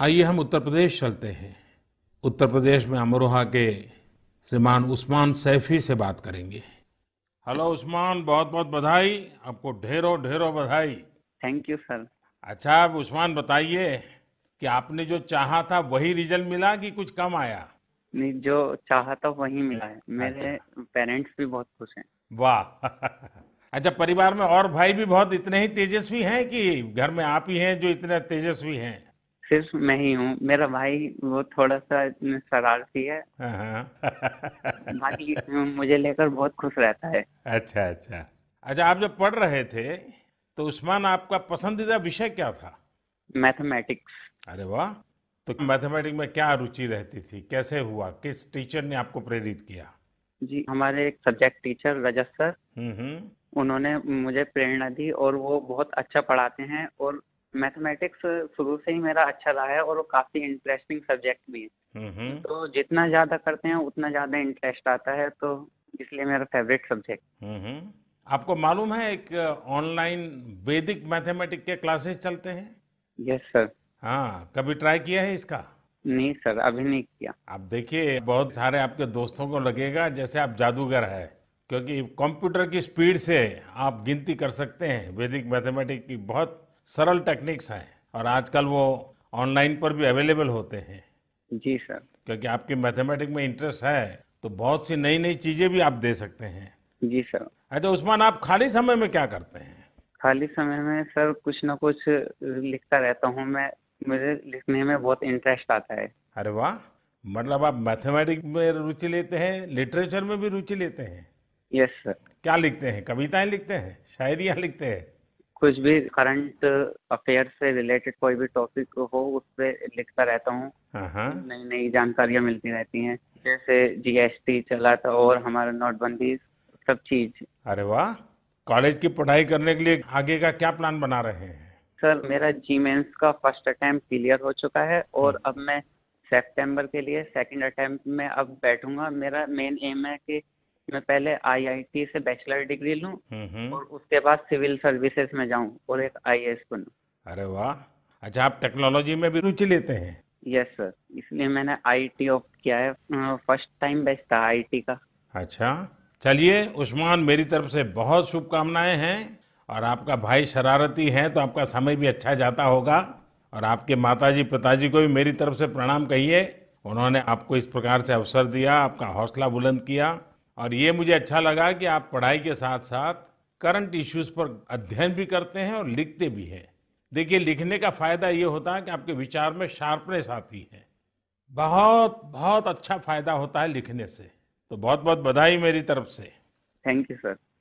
आइए हम उत्तर प्रदेश चलते हैं उत्तर प्रदेश में अमरोहा के श्रीमान उस्मान सैफी से बात करेंगे हेलो उस्मान बहुत बहुत बधाई आपको ढेरों ढेरों बधाई थैंक यू सर अच्छा आप उस्मान बताइए कि आपने जो चाहा था वही रिजल्ट मिला कि कुछ कम आया नहीं जो चाहा था वही मिला है अच्छा। मेरे अच्छा। पेरेंट्स भी बहुत खुश हैं वाह अच्छा परिवार में और भाई भी बहुत इतने ही तेजस्वी हैं कि घर में आप ही हैं जो इतने तेजस्वी हैं सिर्फ मैं ही हूँ मेरा भाई वो थोड़ा सा शरारती है हाँ। बाकी मुझे लेकर बहुत खुश रहता है अच्छा अच्छा अच्छा आप जब पढ़ रहे थे तो उस्मान आपका पसंदीदा विषय क्या था मैथमेटिक्स अरे वाह तो मैथमेटिक्स में क्या रुचि रहती थी कैसे हुआ किस टीचर ने आपको प्रेरित किया जी हमारे एक सब्जेक्ट टीचर रजत सर हम्म, हम्म। उन्होंने मुझे प्रेरणा दी और वो बहुत अच्छा पढ़ाते हैं और मैथमेटिक्स शुरू से ही मेरा अच्छा रहा है और वो काफ़ी इंटरेस्टिंग सब्जेक्ट भी है तो जितना ज़्यादा करते हैं उतना ज़्यादा इंटरेस्ट आता है तो इसलिए मेरा फेवरेट सब्जेक्ट आपको मालूम है एक ऑनलाइन वैदिक मैथमेटिक के क्लासेस चलते हैं यस सर हाँ कभी ट्राई किया है इसका नहीं सर अभी नहीं किया आप देखिए बहुत सारे आपके दोस्तों को लगेगा जैसे आप जादूगर है क्योंकि कंप्यूटर की स्पीड से आप गिनती कर सकते हैं वैदिक मैथमेटिक की बहुत सरल टेक्निक्स हैं और आजकल वो ऑनलाइन पर भी अवेलेबल होते हैं जी सर क्योंकि आपके मैथमेटिक में इंटरेस्ट है तो बहुत सी नई नई चीजें भी आप दे सकते हैं जी सर अच्छा उस्मान आप खाली समय में क्या करते हैं खाली समय में सर कुछ ना कुछ लिखता रहता हूँ मैं मुझे लिखने में बहुत इंटरेस्ट आता है अरे वाह मतलब आप मैथमेटिक में रुचि लेते हैं लिटरेचर में भी रुचि लेते हैं यस सर क्या लिखते हैं कविताएं लिखते हैं शायरियां लिखते हैं कुछ भी करंट अफेयर से रिलेटेड कोई भी टॉपिक हो उस पर लिखता रहता हूँ हाँ, हाँ। नई नई जानकारियाँ मिलती रहती हैं जैसे जीएसटी चला था और हमारा नोटबंदी सब चीज अरे वाह कॉलेज की पढ़ाई करने के लिए आगे का क्या प्लान बना रहे हैं सर मेरा जी मेन्स का फर्स्ट अटेम्प्ट क्लियर हो चुका है और हम्म। अब मैं सेप्टेम्बर के लिए सेकेंड अटेम्प्ट में अब बैठूंगा मेरा मेन एम है की मैं पहले आईआईटी से बैचलर डिग्री लूं हम्म, हम्म। और उसके बाद सिविल सर्विसेज में जाऊं और एक आईएएस बनूं अरे वाह अच्छा आप टेक्नोलॉजी में भी रुचि लेते हैं यस सर इसलिए मैंने आईटी ऑप्ट किया है फर्स्ट टाइम बेस्ट था आईटी का अच्छा चलिए उस्मान मेरी तरफ से बहुत शुभकामनाएं हैं और आपका भाई शरारती है तो आपका समय भी अच्छा जाता होगा और आपके माताजी पिताजी को भी मेरी तरफ से प्रणाम कहिए उन्होंने आपको इस प्रकार से अवसर दिया आपका हौसला बुलंद किया और ये मुझे अच्छा लगा कि आप पढ़ाई के साथ साथ करंट इश्यूज पर अध्ययन भी करते हैं और लिखते भी हैं देखिए लिखने का फायदा ये होता है कि आपके विचार में शार्पनेस आती है बहुत बहुत अच्छा फायदा होता है लिखने से तो बहुत बहुत बधाई मेरी तरफ से थैंक यू सर